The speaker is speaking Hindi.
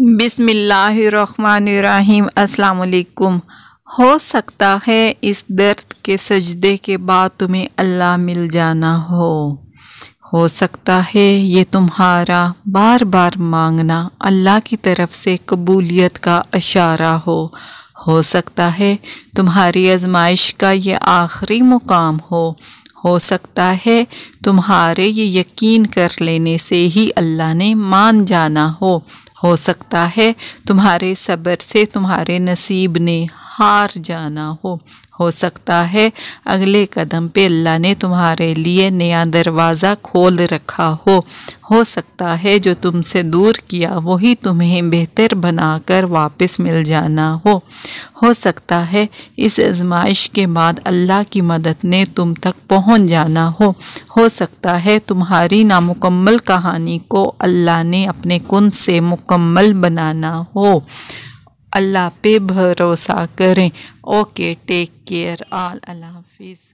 बिसमीम् अल्लाम हो सकता है इस दर्द के सजदे के बाद तुम्हें अल्लाह मिल जाना हो हो सकता है ये तुम्हारा बार बार मांगना अल्लाह की तरफ से कबूलियत का इशारा हो हो सकता है तुम्हारी आजमाइश का ये आखिरी मुकाम हो हो सकता है तुम्हारे ये यकीन कर लेने से ही अल्लाह ने मान जाना हो हो सकता है तुम्हारे सब्र से तुम्हारे नसीब ने हार जाना हो हो सकता है अगले कदम पे अल्लाह ने तुम्हारे लिए नया दरवाज़ा खोल रखा हो हो सकता है जो तुमसे दूर किया वही तुम्हें बेहतर बनाकर वापस मिल जाना हो हो सकता है इस आजमाइश के बाद अल्लाह की मदद ने तुम तक पहुंच जाना हो हो सकता है तुम्हारी नामुकम्मल कहानी को अल्लाह ने अपने कुन से मुकम्मल बनाना हो अल्लाह पे भरोसा करें ओके टेक केयर आल अल्लाह हाफिज़